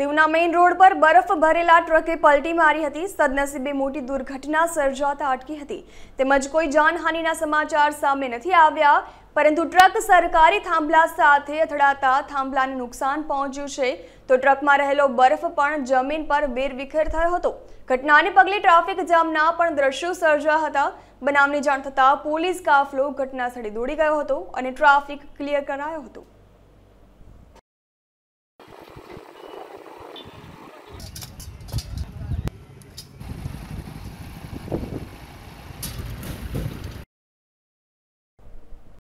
દીવના main road પર બરફ ભરેલા ટ્રકે પલટી મારી હતી સદનસીબે મોટી દુર્ઘટના સર્જાતા અટકી હતી તેમજ કોઈ જાનહાનિના સમાચાર સામે નથી આવ્યા પરંતુ ટ્રક સરકારી થાંભલા સાથે અથડાતા થાંભલાને નુકસાન પહોંચ્યું છે તો ટ્રકમાં રહેલો બરફ પણ જમીન પર વેરવિખેર થયો હતો ઘટનાને પગલે ટ્રાફિક જામના પણ દ્રશ્યો સર્જા હતા બનાવની જાણ થતાં પોલીસ કાફલો ઘટના સ્થળે દોડી ગયો હતો અને ટ્રાફિક ક્લિયર કરાયો હતો